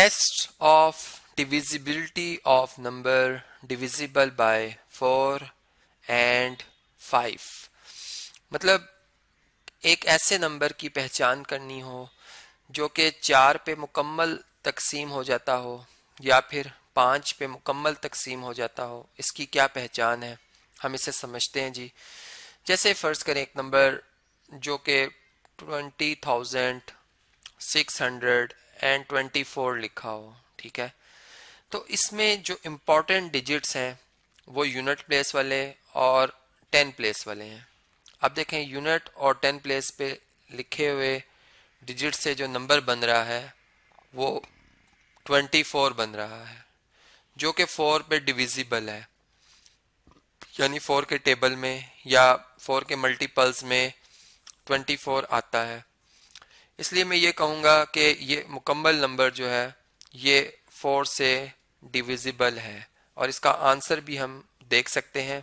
test of divisibility of number divisible by 4 and 5 मतलब एक ऐसे नंबर की पहचान करनी हो जो कि चार पे मुकम्मल तकसीम हो जाता हो या फिर पाँच पे मुकम्मल तकसीम हो जाता हो इसकी क्या पहचान है हम इसे समझते हैं जी जैसे फ़र्ज़ करें एक नंबर जो कि twenty thousand six hundred and 24 लिखा हो ठीक है तो इसमें जो इम्पोर्टेंट डिजिट्स हैं वो यूनिट प्लेस वाले और टेन प्लेस वाले हैं अब देखें यूनिट और टेन प्लेस पे लिखे हुए डिजिट से जो नंबर बन रहा है वो 24 बन रहा है जो कि 4 पे डिविजिबल है यानी 4 के टेबल में या 4 के मल्टीपल्स में 24 आता है इसलिए मैं ये कहूँगा कि ये मुकम्मल नंबर जो है ये फोर से डिविजिबल है और इसका आंसर भी हम देख सकते हैं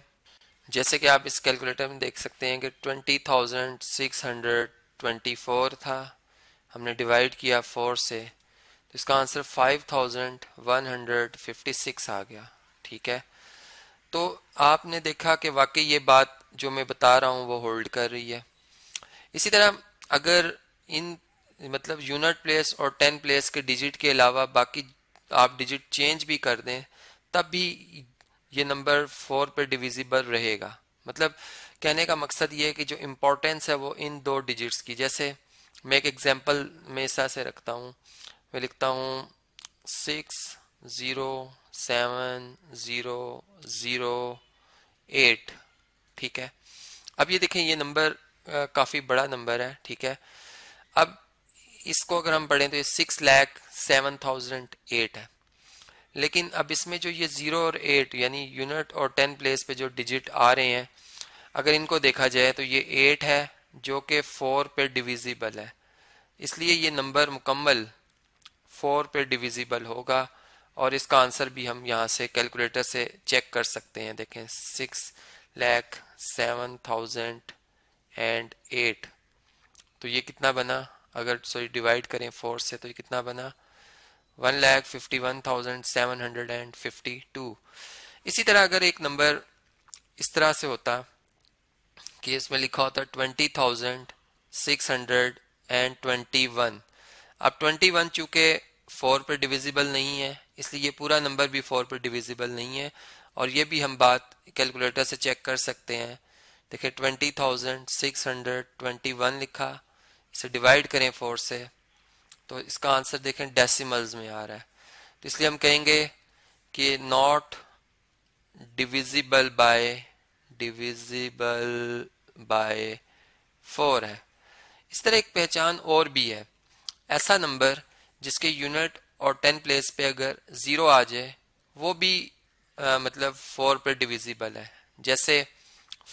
जैसे कि आप इस कैलकुलेटर में देख सकते हैं कि twenty twenty thousand six hundred four था हमने डिवाइड किया फोर से तो इसका answer five thousand one hundred fifty six आ गया ठीक है तो आपने देखा कि वाकई ये बात जो मैं बता रहा हूँ वो होल्ड कर रही है इसी तरह अगर इन मतलब यूनिट प्लेस और टेन प्लेस के डिजिट के अलावा बाकी आप डिजिट चेंज भी कर दें तब भी ये नंबर फोर पे डिविजिबल रहेगा मतलब कहने का मकसद ये है कि जो इम्पोर्टेंस है वो इन दो डिजिट्स की जैसे मैं एक एग्जांपल ऐसा से रखता हूँ मैं लिखता हूँ six zero seven zero zero eight ठीक है अब ये देखें ये नंबर काफ़ी बड़ा नंबर है ठीक है अब इसको अगर हम पढ़ें तो ये six lakh seven thousand eight है लेकिन अब इसमें जो ये ज़ीरो और एट यानी यूनिट और टेन प्लेस पे जो डिजिट आ रहे हैं अगर इनको देखा जाए तो ये एट है जो कि फोर पे डिविजिबल है इसलिए ये नंबर मुकम्मल फोर पे डिविजिबल होगा और इसका आंसर भी हम यहाँ से कैलकुलेटर से चेक कर सकते हैं देखें six lakh seven thousand and eight तो ये कितना बना अगर सॉरी डिवाइड करें फोर से तो ये कितना बना one lakh fifty one thousand seven hundred and fifty two इसी तरह अगर एक नंबर इस तरह से होता कि इसमें लिखा होता twenty thousand six hundred and twenty one अब ट्वेंटी वन चूंकि फोर पर डिविजिबल नहीं है इसलिए ये पूरा नंबर भी फोर पर डिविजिबल नहीं है और ये भी हम बात कैलकुलेटर से चेक कर सकते हैं देखिए twenty thousand six hundred twenty one लिखा इसे डिवाइड करें फोर से तो इसका आंसर देखें डेसिमल्स में आ रहा है तो इसलिए हम कहेंगे कि not divisible by divisible by four है इस तरह एक पहचान और भी है ऐसा नंबर जिसके यूनिट और टेन प्लेस पे अगर ज़ीरो आ जाए वो भी आ, मतलब फोर पे डिविजिबल है जैसे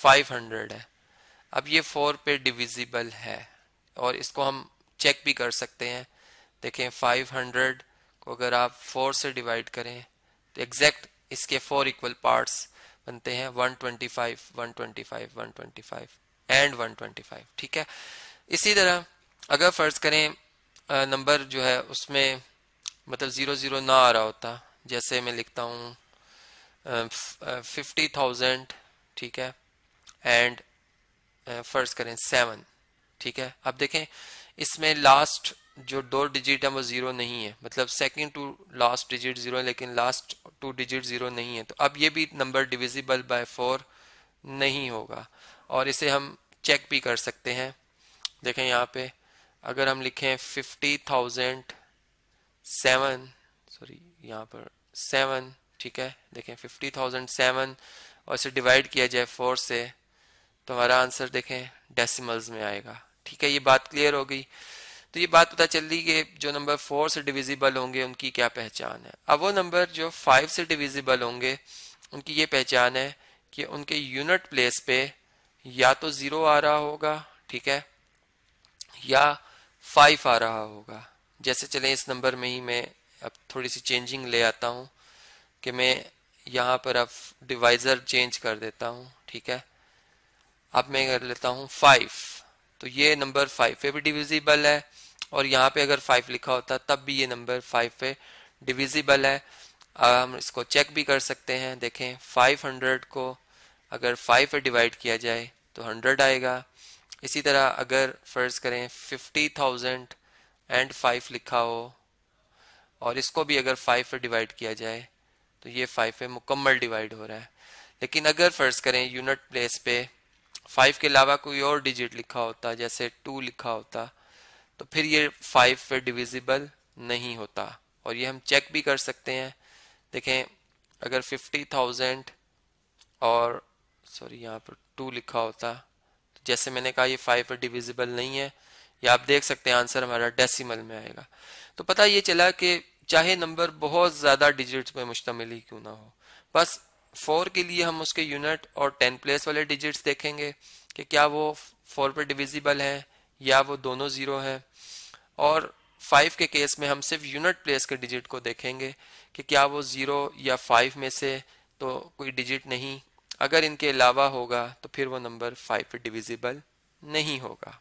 फाइव हंड्रेड है अब ये फोर पे डिविजिबल है और इसको हम चेक भी कर सकते हैं देखें 500 को अगर आप 4 से डिवाइड करें तो एग्जैक्ट इसके फोर इक्वल पार्ट्स बनते हैं 125, 125, 125 एंड 125 ठीक है इसी तरह अगर फर्ज करें नंबर जो है उसमें मतलब ज़ीरो ज़ीरो ना आ रहा होता जैसे मैं लिखता हूँ फिफ्टी थाउजेंड ठीक है एंड फर्ज करें सेवन ठीक है अब देखें इसमें लास्ट जो दो डिजिट है वो जीरो नहीं है मतलब second to last digit zero है लेकिन लास्ट टू डिजिट जीरो नहीं है तो अब ये भी नंबर डिविजिबल बाय फोर नहीं होगा और इसे हम चेक भी कर सकते हैं देखें यहाँ पे अगर हम लिखें फिफ्टी थाउजेंड सेवन सॉरी यहाँ पर सेवन ठीक है देखें फिफ्टी थाउजेंड सेवन और इसे डिवाइड किया जाए फोर से तो हमारा आंसर देखें डेसिमल्स में आएगा ठीक है ये बात क्लियर हो गई तो ये बात पता चल रही कि जो नंबर फोर से डिविजिबल होंगे उनकी क्या पहचान है अब वो नंबर जो फाइव से डिविजिबल होंगे उनकी ये पहचान है कि उनके यूनिट प्लेस पे या तो ज़ीरो आ रहा होगा ठीक है या फाइव आ रहा होगा जैसे चले इस नंबर में ही मैं अब थोड़ी सी चेंजिंग ले आता हूँ कि मैं यहाँ पर अब डिवाइज़र चेंज कर देता हूँ ठीक है अब मैं कर लेता हूँ फाइव तो ये नंबर फाइव पे भी डिविजिबल है और यहाँ पे अगर फाइव लिखा होता तब भी ये नंबर फाइव पे डिविजिबल है अब हम इसको चेक भी कर सकते हैं देखें फाइव हंड्रेड को अगर फाइव पे डिवाइड किया जाए तो हंड्रेड आएगा इसी तरह अगर फर्ज करें फिफ्टी थाउजेंड एंड फाइव लिखा हो और इसको भी अगर फाइव पे डिवाइड किया जाए तो ये फाइव पे मुकम्मल डिवाइड हो रहा है लेकिन अगर फर्ज करें यूनिट प्लेस पे फाइव के अलावा कोई और डिजिट लिखा होता जैसे टू लिखा होता तो फिर ये फाइव पे डिविजिबल नहीं होता और ये हम चेक भी कर सकते हैं देखें अगर फिफ्टी थाउजेंड और सॉरी यहाँ पर टू लिखा होता तो जैसे मैंने कहा ये फाइव पर डिविजिबल नहीं है या आप देख सकते हैं आंसर हमारा डेसिमल में आएगा तो पता ये चला कि चाहे नंबर बहुत ज़्यादा डिजिट्स में मुश्तमिल ही क्यों ना हो बस फोर के लिए हम उसके यूनिट और टेन प्लेस वाले डिजिट्स देखेंगे कि क्या वो फोर पे डिविजिबल हैं या वो दोनों ज़ीरो हैं और फाइव के केस में हम सिर्फ यूनिट प्लेस के डिजिट को देखेंगे कि क्या वो ज़ीरो या फाइव में से तो कोई डिजिट नहीं अगर इनके अलावा होगा तो फिर वो नंबर फाइव पे डिविजिबल नहीं होगा